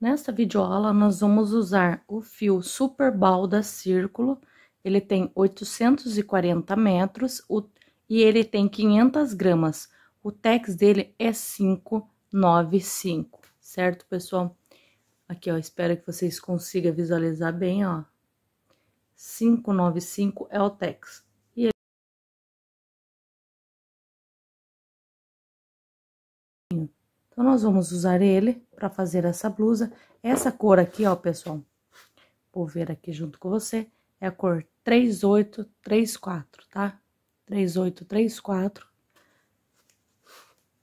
Nesta videoaula, nós vamos usar o fio Super Balda Círculo. Ele tem 840 metros o, e ele tem 500 gramas. O tex dele é 595, certo, pessoal? Aqui, ó, espero que vocês consigam visualizar bem, ó. 595 é o tex. Então, nós vamos usar ele para fazer essa blusa. Essa cor aqui, ó, pessoal, vou ver aqui junto com você, é a cor 3834, tá? 3834.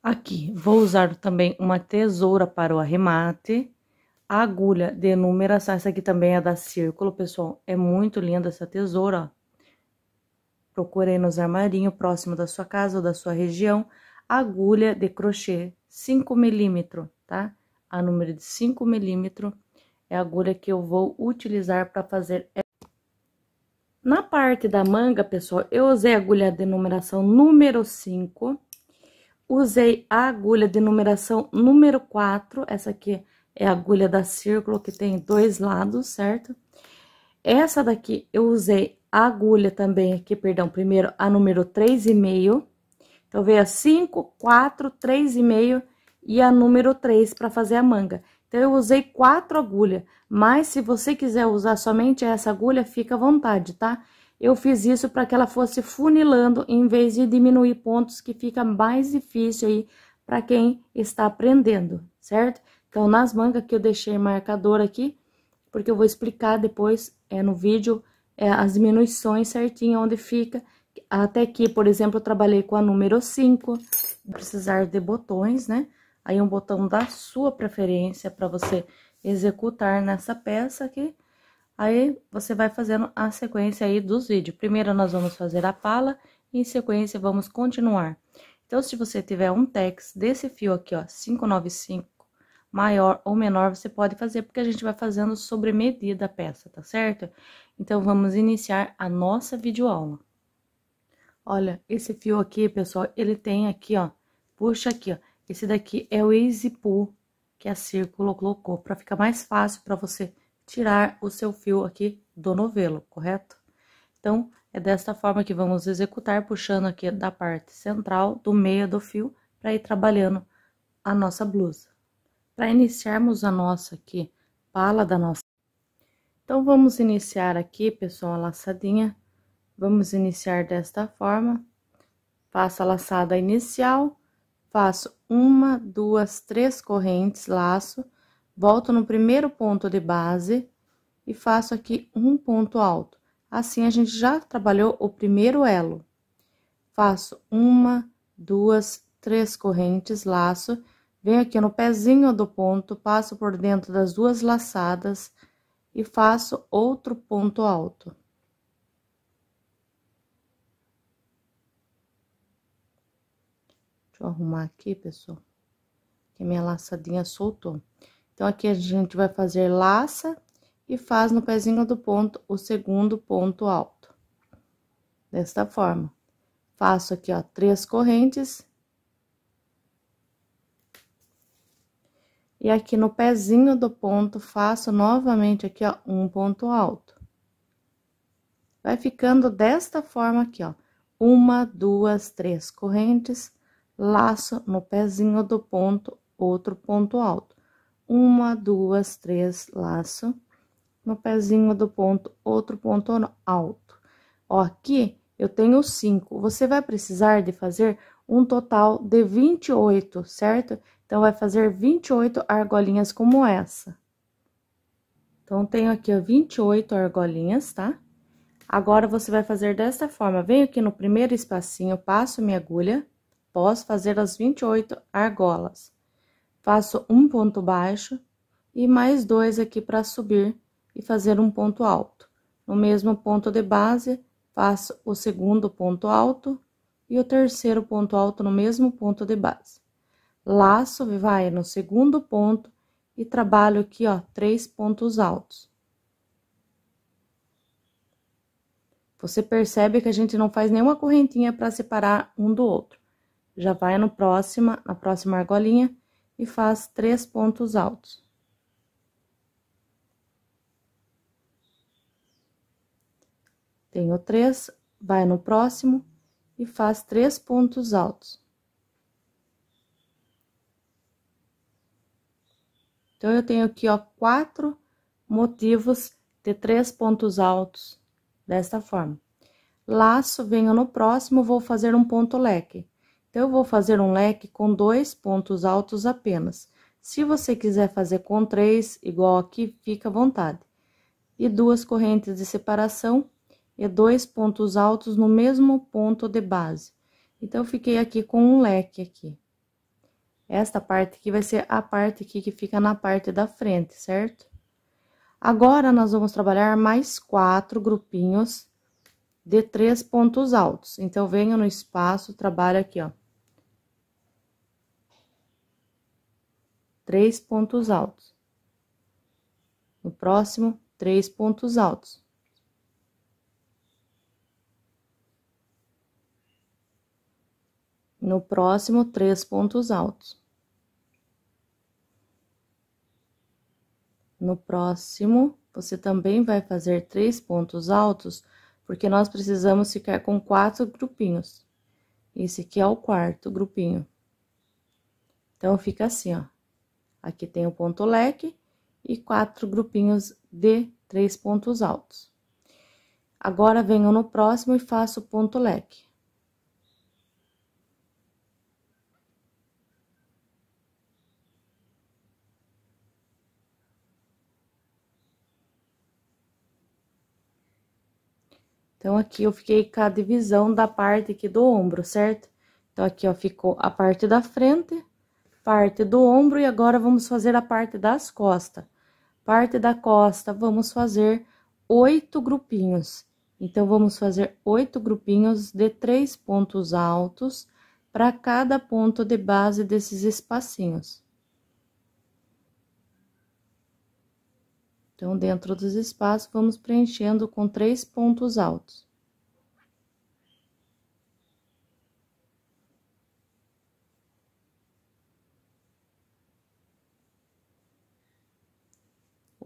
Aqui, vou usar também uma tesoura para o arremate. agulha de numeração, essa aqui também é da Círculo, pessoal. É muito linda essa tesoura, ó. nos armarinhos, próximo da sua casa ou da sua região, agulha de crochê 5 milímetros, tá? A número de 5 milímetros é a agulha que eu vou utilizar para fazer. Na parte da manga, pessoal, eu usei a agulha de numeração número 5. Usei a agulha de numeração número 4, essa aqui é a agulha da círculo que tem dois lados, certo? Essa daqui eu usei a agulha também aqui, perdão, primeiro a número 3,5, então, veio a 5, 4, 3,5 e a número 3 para fazer a manga. Então, eu usei quatro agulhas, mas se você quiser usar somente essa agulha, fica à vontade, tá? Eu fiz isso para que ela fosse funilando em vez de diminuir pontos, que fica mais difícil aí para quem está aprendendo, certo? Então, nas mangas que eu deixei marcador aqui, porque eu vou explicar depois é, no vídeo é, as diminuições certinho onde fica até aqui, por exemplo, eu trabalhei com a número 5, precisar de botões, né? Aí um botão da sua preferência para você executar nessa peça aqui. Aí você vai fazendo a sequência aí dos vídeos. Primeiro nós vamos fazer a pala e em sequência vamos continuar. Então, se você tiver um tex desse fio aqui, ó, 595, maior ou menor, você pode fazer, porque a gente vai fazendo sobre medida a peça, tá certo? Então, vamos iniciar a nossa videoaula. Olha, esse fio aqui, pessoal, ele tem aqui, ó, puxa aqui, ó. Esse daqui é o Easy Pull que a Círculo colocou para ficar mais fácil para você tirar o seu fio aqui do novelo, correto? Então, é desta forma que vamos executar, puxando aqui da parte central, do meio do fio, para ir trabalhando a nossa blusa. Para iniciarmos a nossa aqui, pala da nossa... Então, vamos iniciar aqui, pessoal, a laçadinha Vamos iniciar desta forma. Faço a laçada inicial, faço uma, duas, três correntes, laço, volto no primeiro ponto de base e faço aqui um ponto alto. Assim, a gente já trabalhou o primeiro elo. Faço uma, duas, três correntes, laço, venho aqui no pezinho do ponto, passo por dentro das duas laçadas e faço outro ponto alto. Deixa eu arrumar aqui, pessoal. Que minha laçadinha soltou. Então, aqui a gente vai fazer laça e faz no pezinho do ponto o segundo ponto alto. Desta forma. Faço aqui, ó, três correntes. E aqui no pezinho do ponto, faço novamente aqui, ó, um ponto alto. Vai ficando desta forma aqui, ó. Uma, duas, três correntes laço no pezinho do ponto, outro ponto alto. Uma, duas, três, laço no pezinho do ponto, outro ponto alto. Ó, aqui eu tenho cinco. Você vai precisar de fazer um total de 28, certo? Então, vai fazer 28 argolinhas como essa. Então, tenho aqui, ó, 28 argolinhas, tá? Agora, você vai fazer desta forma. Venho aqui no primeiro espacinho, passo minha agulha após fazer as 28 argolas. Faço um ponto baixo e mais dois aqui para subir e fazer um ponto alto. No mesmo ponto de base, faço o segundo ponto alto e o terceiro ponto alto no mesmo ponto de base. Laço, vai no segundo ponto e trabalho aqui, ó, três pontos altos. Você percebe que a gente não faz nenhuma correntinha para separar um do outro. Já vai no próxima, na próxima argolinha e faz três pontos altos. Tenho três, vai no próximo e faz três pontos altos. Então, eu tenho aqui, ó, quatro motivos de três pontos altos, desta forma. Laço, venho no próximo, vou fazer um ponto leque eu vou fazer um leque com dois pontos altos apenas. Se você quiser fazer com três, igual aqui, fica à vontade. E duas correntes de separação e dois pontos altos no mesmo ponto de base. Então, eu fiquei aqui com um leque aqui. Esta parte aqui vai ser a parte aqui que fica na parte da frente, certo? Agora, nós vamos trabalhar mais quatro grupinhos de três pontos altos. Então, venho no espaço, trabalho aqui, ó. três pontos altos. No próximo, três pontos altos. No próximo, três pontos altos. No próximo, você também vai fazer três pontos altos, porque nós precisamos ficar com quatro grupinhos. Esse aqui é o quarto grupinho. Então, fica assim, ó. Aqui tem o ponto leque e quatro grupinhos de três pontos altos. Agora, venho no próximo e faço ponto leque. Então, aqui eu fiquei com a divisão da parte aqui do ombro, certo? Então, aqui, ó, ficou a parte da frente parte do ombro e agora vamos fazer a parte das costas. Parte da costa, vamos fazer oito grupinhos. Então, vamos fazer oito grupinhos de três pontos altos para cada ponto de base desses espacinhos. Então, dentro dos espaços, vamos preenchendo com três pontos altos.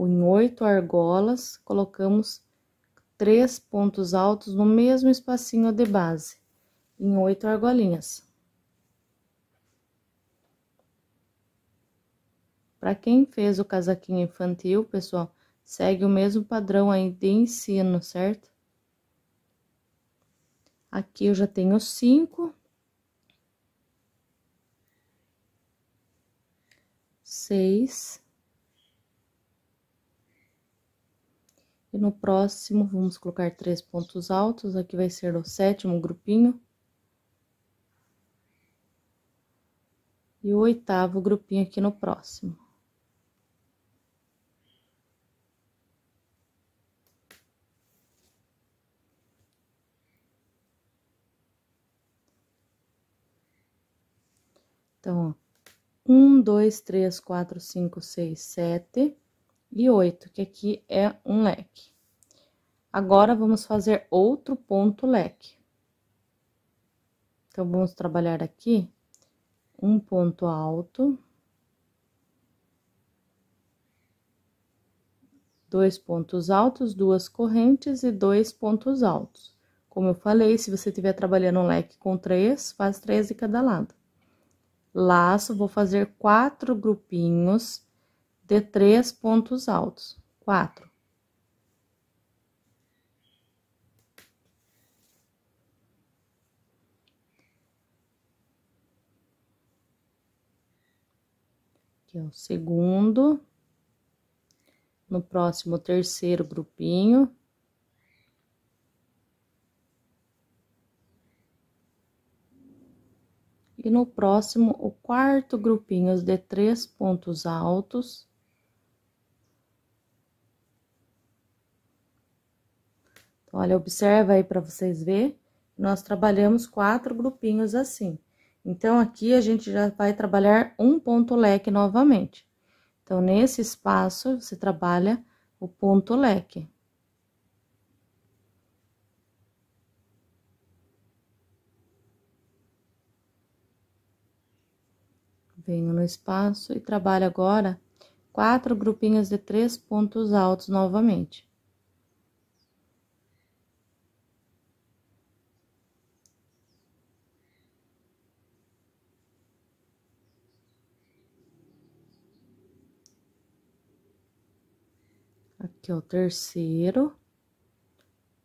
em oito argolas, colocamos três pontos altos no mesmo espacinho de base, em oito argolinhas. Para quem fez o casaquinho infantil, pessoal, segue o mesmo padrão aí de ensino, certo? Aqui eu já tenho cinco. Seis. E no próximo, vamos colocar três pontos altos, aqui vai ser o sétimo grupinho. E o oitavo grupinho aqui no próximo. Então, ó, um, dois, três, quatro, cinco, seis, sete e 8, que aqui é um leque. Agora, vamos fazer outro ponto leque. Então, vamos trabalhar aqui um ponto alto, dois pontos altos, duas correntes e dois pontos altos. Como eu falei, se você estiver trabalhando um leque com três, faz três de cada lado. Laço, vou fazer quatro grupinhos ter três pontos altos. Quatro. Aqui é o segundo. No próximo, terceiro grupinho. e no próximo o quarto grupinho de três pontos altos Olha, observa aí para vocês ver, nós trabalhamos quatro grupinhos assim. Então, aqui a gente já vai trabalhar um ponto leque novamente. Então, nesse espaço, você trabalha o ponto leque. Venho no espaço e trabalho agora quatro grupinhos de três pontos altos novamente. aqui, ó, o terceiro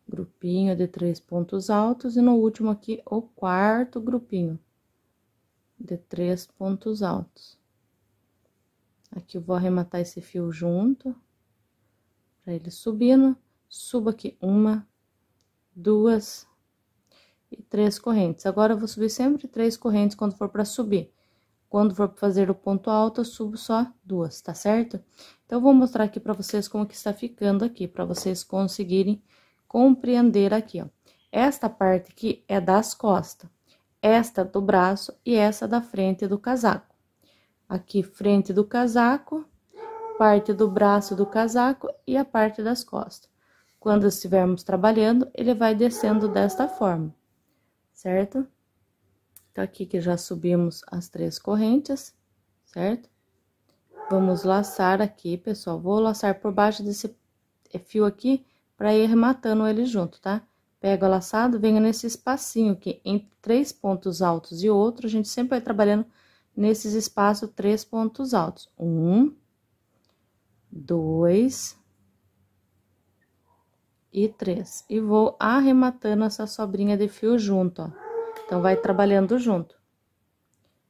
grupinho é de três pontos altos, e no último aqui, o quarto grupinho de três pontos altos. Aqui eu vou arrematar esse fio junto, para ele subindo, né? subo aqui uma, duas e três correntes. Agora, eu vou subir sempre três correntes quando for para subir. Quando for fazer o ponto alto, eu subo só duas, tá certo? Então, vou mostrar aqui para vocês como que está ficando aqui, para vocês conseguirem compreender aqui, ó. Esta parte aqui é das costas, esta do braço e essa da frente do casaco. Aqui, frente do casaco, parte do braço do casaco e a parte das costas. Quando estivermos trabalhando, ele vai descendo desta forma, certo? Tá aqui que já subimos as três correntes, certo? Vamos laçar aqui, pessoal. Vou laçar por baixo desse fio aqui para ir rematando ele junto, tá? Pego o laçado, venho nesse espacinho que entre três pontos altos e outro, a gente sempre vai trabalhando nesses espaços três pontos altos. Um, dois e três. E vou arrematando essa sobrinha de fio junto, ó. Então, vai trabalhando junto.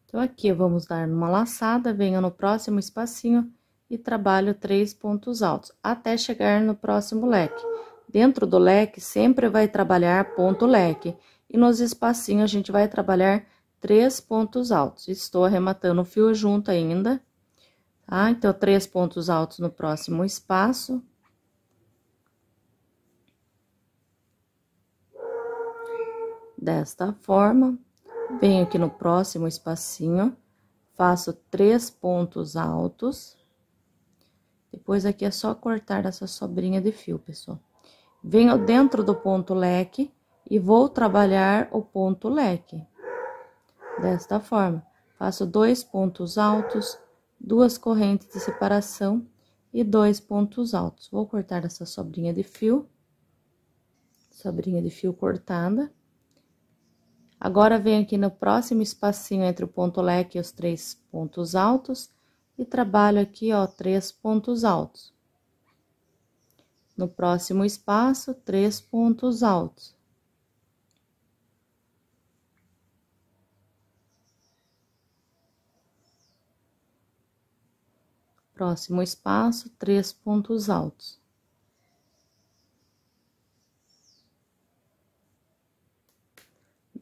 Então, aqui vamos dar uma laçada, venho no próximo espacinho e trabalho três pontos altos, até chegar no próximo leque. Dentro do leque, sempre vai trabalhar ponto leque. E nos espacinhos, a gente vai trabalhar três pontos altos. Estou arrematando o fio junto ainda, tá? Então, três pontos altos no próximo espaço. Desta forma, venho aqui no próximo espacinho, faço três pontos altos. Depois aqui é só cortar essa sobrinha de fio, pessoal. Venho dentro do ponto leque e vou trabalhar o ponto leque. Desta forma, faço dois pontos altos, duas correntes de separação e dois pontos altos. Vou cortar essa sobrinha de fio, sobrinha de fio cortada. Agora venho aqui no próximo espacinho entre o ponto leque e os três pontos altos e trabalho aqui, ó, três pontos altos. No próximo espaço, três pontos altos. Próximo espaço, três pontos altos.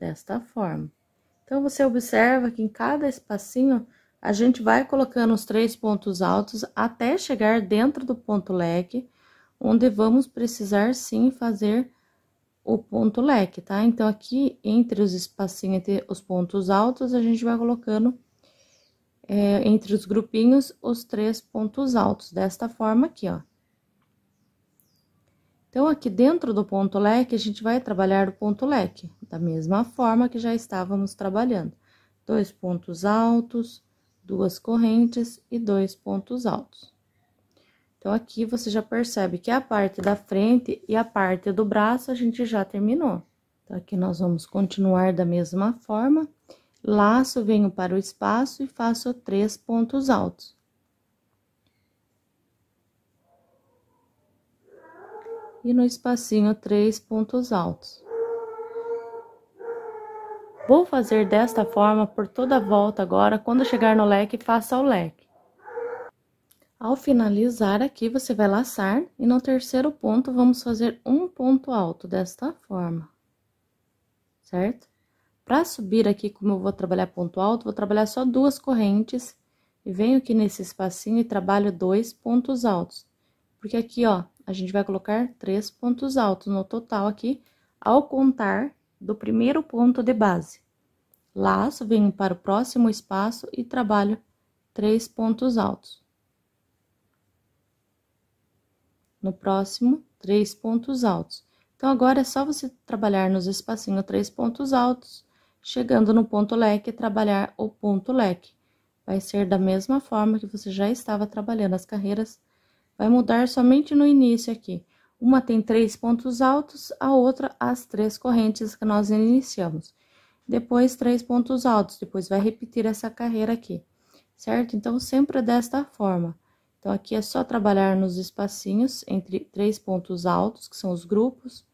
desta forma. Então, você observa que em cada espacinho, a gente vai colocando os três pontos altos até chegar dentro do ponto leque, onde vamos precisar sim fazer o ponto leque, tá? Então, aqui entre os espacinhos, entre os pontos altos, a gente vai colocando é, entre os grupinhos os três pontos altos, desta forma aqui, ó. Então, aqui dentro do ponto leque, a gente vai trabalhar o ponto leque, da mesma forma que já estávamos trabalhando. Dois pontos altos, duas correntes e dois pontos altos. Então, aqui você já percebe que a parte da frente e a parte do braço a gente já terminou. Então, aqui nós vamos continuar da mesma forma. Laço, venho para o espaço e faço três pontos altos. e no espacinho três pontos altos. Vou fazer desta forma por toda a volta agora, quando chegar no leque, faça o leque. Ao finalizar aqui, você vai laçar e no terceiro ponto, vamos fazer um ponto alto desta forma, certo? Para subir aqui, como eu vou trabalhar ponto alto, vou trabalhar só duas correntes e venho aqui nesse espacinho e trabalho dois pontos altos. Porque aqui, ó, a gente vai colocar três pontos altos no total aqui, ao contar do primeiro ponto de base. Laço, venho para o próximo espaço e trabalho três pontos altos. No próximo, três pontos altos. Então, agora é só você trabalhar nos espacinhos três pontos altos, chegando no ponto leque, trabalhar o ponto leque. Vai ser da mesma forma que você já estava trabalhando as carreiras Vai mudar somente no início aqui. Uma tem três pontos altos, a outra as três correntes que nós iniciamos. Depois, três pontos altos, depois vai repetir essa carreira aqui, certo? Então, sempre desta forma. Então, aqui é só trabalhar nos espacinhos entre três pontos altos, que são os grupos,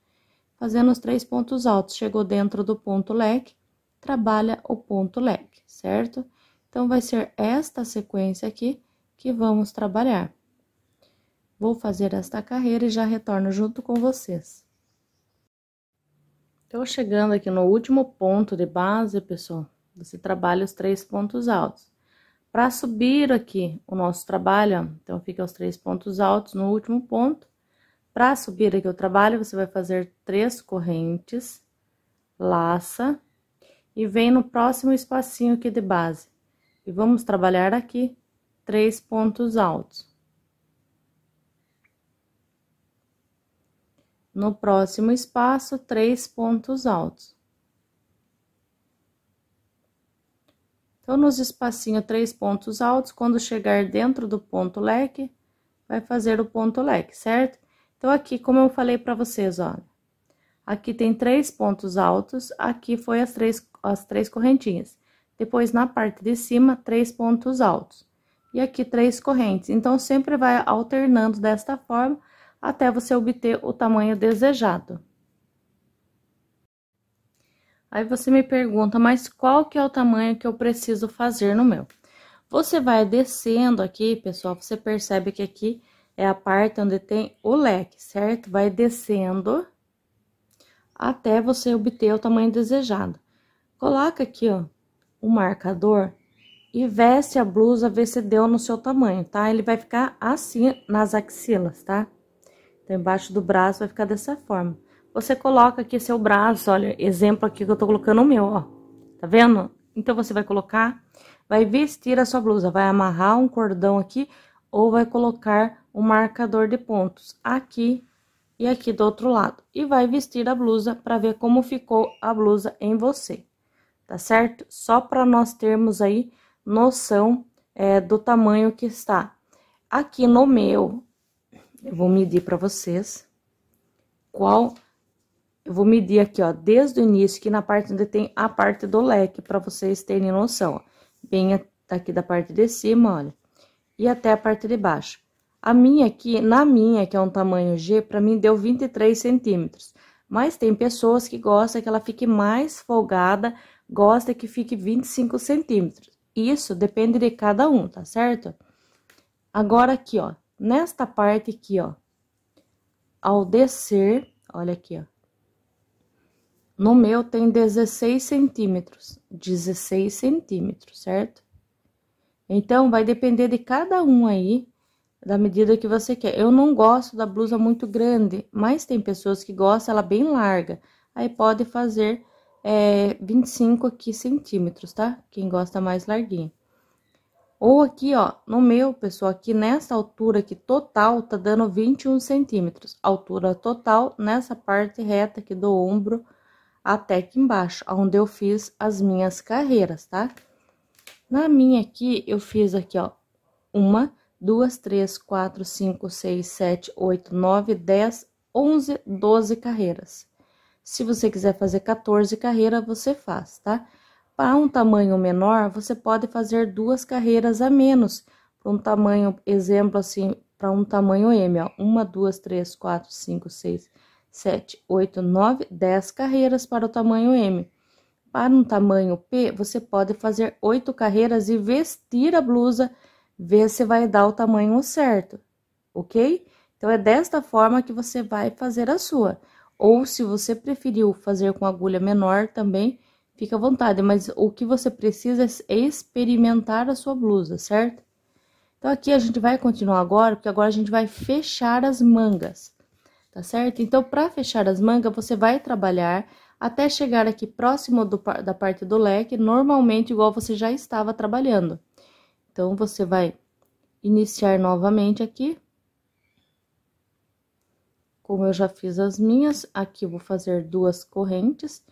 fazendo os três pontos altos. Chegou dentro do ponto leque, trabalha o ponto leque, certo? Então, vai ser esta sequência aqui que vamos trabalhar. Vou fazer esta carreira e já retorno junto com vocês. Então, chegando aqui no último ponto de base, pessoal, você trabalha os três pontos altos. Para subir aqui o nosso trabalho, então fica os três pontos altos no último ponto. Para subir aqui o trabalho, você vai fazer três correntes, laça e vem no próximo espacinho aqui de base. E vamos trabalhar aqui três pontos altos. No próximo espaço, três pontos altos. Então, nos espacinhos três pontos altos, quando chegar dentro do ponto leque, vai fazer o ponto leque, certo? Então, aqui, como eu falei para vocês, olha, aqui tem três pontos altos, aqui foi as três, as três correntinhas. Depois, na parte de cima, três pontos altos. E aqui, três correntes. Então, sempre vai alternando desta forma até você obter o tamanho desejado. Aí você me pergunta, mas qual que é o tamanho que eu preciso fazer no meu? Você vai descendo aqui, pessoal, você percebe que aqui é a parte onde tem o leque, certo? Vai descendo até você obter o tamanho desejado. Coloca aqui, ó, o um marcador e veste a blusa, vê se deu no seu tamanho, tá? Ele vai ficar assim nas axilas, tá? Então, embaixo do braço vai ficar dessa forma. Você coloca aqui seu braço, olha, exemplo aqui que eu tô colocando o meu, ó. Tá vendo? Então, você vai colocar, vai vestir a sua blusa, vai amarrar um cordão aqui ou vai colocar um marcador de pontos aqui e aqui do outro lado. E vai vestir a blusa para ver como ficou a blusa em você, tá certo? Só para nós termos aí noção é, do tamanho que está. Aqui no meu, eu vou medir para vocês qual... Eu vou medir aqui, ó, desde o início, que na parte onde tem a parte do leque, para vocês terem noção, ó. Bem aqui da parte de cima, olha, e até a parte de baixo. A minha aqui, na minha, que é um tamanho G, para mim deu 23 centímetros. Mas tem pessoas que gostam que ela fique mais folgada, gosta que fique 25 centímetros. Isso depende de cada um, tá certo? Agora aqui, ó, nesta parte aqui, ó. Ao descer, olha aqui, ó. No meu tem 16 centímetros, 16 centímetros, certo? Então, vai depender de cada um aí, da medida que você quer. Eu não gosto da blusa muito grande, mas tem pessoas que gostam ela é bem larga. Aí pode fazer é, eh, 25 aqui centímetros, tá? Quem gosta mais larguinho. Ou aqui, ó, no meu, pessoal, aqui nessa altura aqui total, tá dando 21 centímetros. Altura total nessa parte reta aqui do ombro até aqui embaixo, onde eu fiz as minhas carreiras, tá? Na minha aqui, eu fiz aqui, ó, uma, duas, três, quatro, cinco, seis, sete, oito, nove, dez, onze, doze carreiras. Se você quiser fazer 14 carreiras, você faz, tá? Tá? Para um tamanho menor, você pode fazer duas carreiras a menos. Para um tamanho, exemplo assim, para um tamanho M, ó, uma, duas, três, quatro, cinco, seis, sete, oito, nove, dez carreiras para o tamanho M. Para um tamanho P, você pode fazer oito carreiras e vestir a blusa, ver se vai dar o tamanho certo, ok? Então, é desta forma que você vai fazer a sua. Ou, se você preferiu fazer com agulha menor também, fica à vontade, mas o que você precisa é experimentar a sua blusa, certo? Então aqui a gente vai continuar agora, porque agora a gente vai fechar as mangas, tá certo? Então para fechar as mangas, você vai trabalhar até chegar aqui próximo do, da parte do leque, normalmente igual você já estava trabalhando. Então você vai iniciar novamente aqui. Como eu já fiz as minhas, aqui vou fazer duas correntes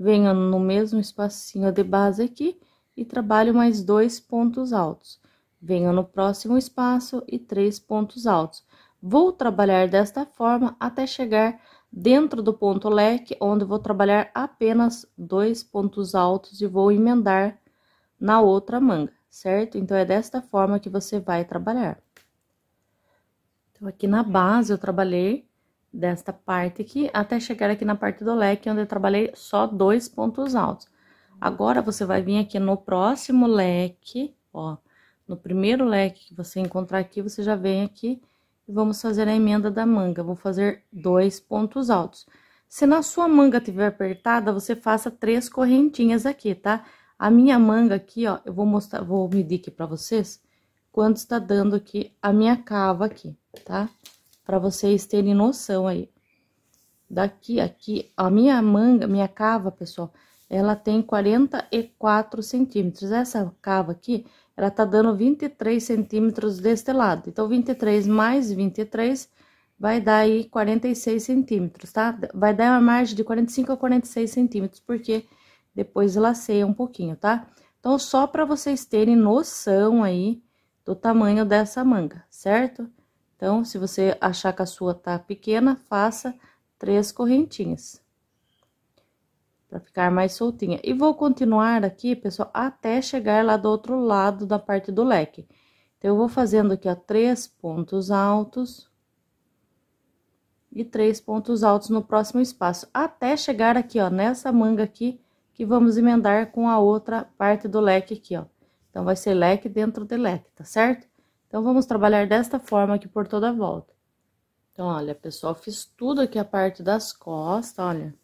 venho no mesmo espacinho de base aqui e trabalho mais dois pontos altos. Venho no próximo espaço e três pontos altos. Vou trabalhar desta forma até chegar dentro do ponto leque, onde vou trabalhar apenas dois pontos altos e vou emendar na outra manga, certo? Então, é desta forma que você vai trabalhar. Então, aqui na base eu trabalhei desta parte aqui, até chegar aqui na parte do leque, onde eu trabalhei só dois pontos altos. Agora, você vai vir aqui no próximo leque, ó, no primeiro leque que você encontrar aqui, você já vem aqui e vamos fazer a emenda da manga. Vou fazer dois pontos altos. Se na sua manga tiver apertada, você faça três correntinhas aqui, tá? A minha manga aqui, ó, eu vou mostrar, vou medir aqui pra vocês quanto está dando aqui a minha cava aqui, tá? Tá? para vocês terem noção aí. Daqui aqui, a minha manga, minha cava, pessoal, ela tem 44 centímetros. Essa cava aqui, ela tá dando 23 centímetros deste lado. Então, 23 mais 23 vai dar aí 46 centímetros, tá? Vai dar uma margem de 45 a 46 centímetros, porque depois laceia um pouquinho, tá? Então, só para vocês terem noção aí do tamanho dessa manga, certo? Então, se você achar que a sua tá pequena, faça três correntinhas. Pra ficar mais soltinha. E vou continuar aqui, pessoal, até chegar lá do outro lado da parte do leque. Então, eu vou fazendo aqui, ó, três pontos altos. E três pontos altos no próximo espaço. Até chegar aqui, ó, nessa manga aqui, que vamos emendar com a outra parte do leque aqui, ó. Então, vai ser leque dentro de leque, tá certo? Então, vamos trabalhar desta forma aqui por toda a volta. Então, olha, pessoal, fiz tudo aqui a parte das costas, olha.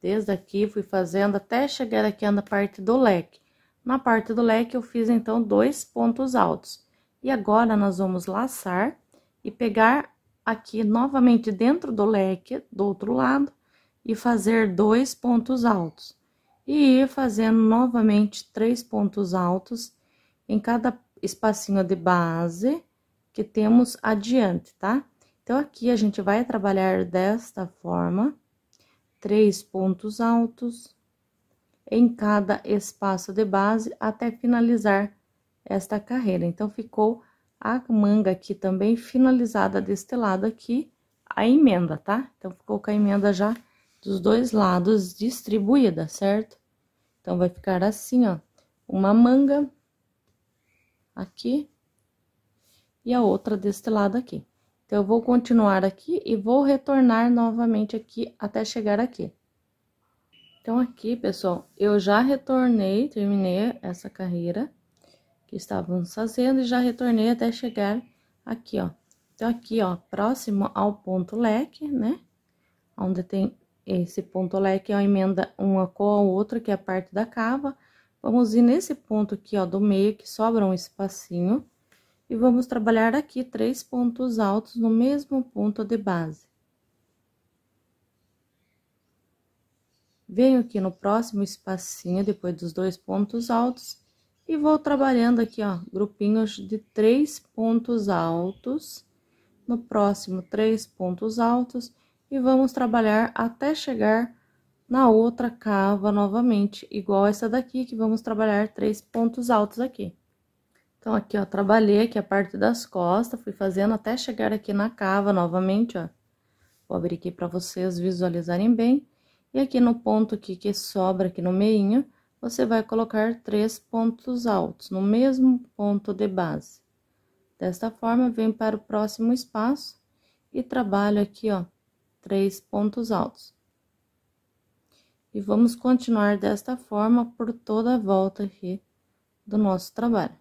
Desde aqui, fui fazendo até chegar aqui na parte do leque. Na parte do leque, eu fiz, então, dois pontos altos. E agora, nós vamos laçar e pegar aqui novamente dentro do leque, do outro lado, e fazer dois pontos altos. E ir fazendo novamente três pontos altos em cada espacinho de base que temos adiante, tá? Então, aqui a gente vai trabalhar desta forma, três pontos altos em cada espaço de base até finalizar esta carreira. Então, ficou a manga aqui também finalizada deste lado aqui, a emenda, tá? Então, ficou com a emenda já dos dois lados distribuída, certo? Então, vai ficar assim, ó, uma manga aqui e a outra deste lado aqui. Então, eu vou continuar aqui e vou retornar novamente aqui até chegar aqui. Então, aqui, pessoal, eu já retornei, terminei essa carreira que estávamos fazendo e já retornei até chegar aqui, ó. Então, aqui, ó, próximo ao ponto leque, né? Onde tem esse ponto leque, é a emenda uma com a outra, que é a parte da cava. Vamos ir nesse ponto aqui, ó, do meio, que sobra um espacinho. E vamos trabalhar aqui três pontos altos no mesmo ponto de base. Venho aqui no próximo espacinho, depois dos dois pontos altos, e vou trabalhando aqui, ó, grupinhos de três pontos altos. No próximo, três pontos altos, e vamos trabalhar até chegar na outra cava novamente, igual essa daqui, que vamos trabalhar três pontos altos aqui. Então, aqui, ó, trabalhei aqui a parte das costas, fui fazendo até chegar aqui na cava novamente, ó. Vou abrir aqui para vocês visualizarem bem. E aqui no ponto aqui que sobra aqui no meinho, você vai colocar três pontos altos no mesmo ponto de base. Desta forma, vem para o próximo espaço e trabalho aqui, ó, três pontos altos. E vamos continuar desta forma por toda a volta aqui do nosso trabalho.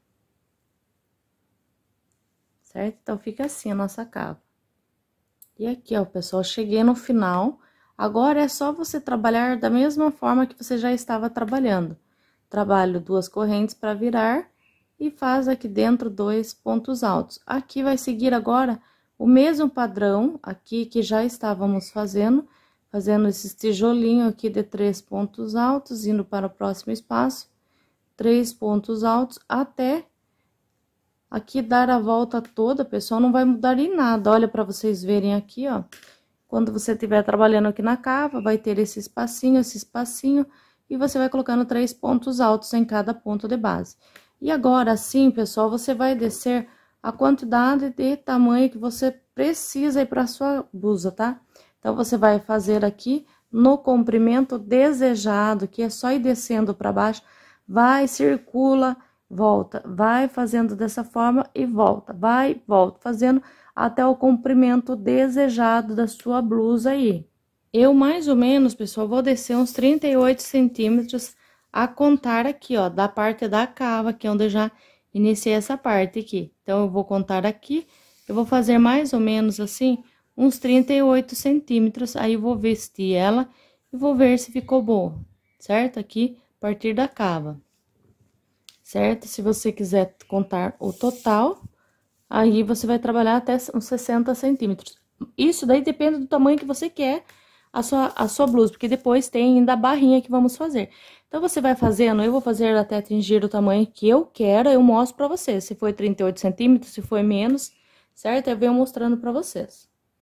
Certo? Então, fica assim a nossa capa. E aqui, ó, pessoal, cheguei no final. Agora, é só você trabalhar da mesma forma que você já estava trabalhando. Trabalho duas correntes para virar e faz aqui dentro dois pontos altos. Aqui vai seguir agora o mesmo padrão aqui que já estávamos fazendo, fazendo esses tijolinhos aqui de três pontos altos, indo para o próximo espaço, três pontos altos, até aqui dar a volta toda, pessoal, não vai mudar em nada. Olha para vocês verem aqui, ó. Quando você estiver trabalhando aqui na cava, vai ter esse espacinho, esse espacinho, e você vai colocando três pontos altos em cada ponto de base. E agora, sim, pessoal, você vai descer a quantidade de tamanho que você precisa aí para sua blusa, tá? Então, você vai fazer aqui no comprimento desejado, que é só ir descendo para baixo, vai, circula, volta, vai fazendo dessa forma e volta, vai, volta, fazendo até o comprimento desejado da sua blusa aí. Eu, mais ou menos, pessoal, vou descer uns 38 centímetros a contar aqui, ó, da parte da cava, que é onde eu já iniciei essa parte aqui. Então, eu vou contar aqui, eu vou fazer mais ou menos assim, uns 38 centímetros. Aí eu vou vestir ela e vou ver se ficou boa, certo? Aqui, a partir da cava, certo? Se você quiser contar o total, aí você vai trabalhar até uns 60 centímetros. Isso daí depende do tamanho que você quer a sua, a sua blusa, porque depois tem ainda a barrinha que vamos fazer. Então, você vai fazendo, eu vou fazer até atingir o tamanho que eu quero, eu mostro pra vocês. Se foi 38 centímetros, se foi menos, certo? Eu venho mostrando pra vocês.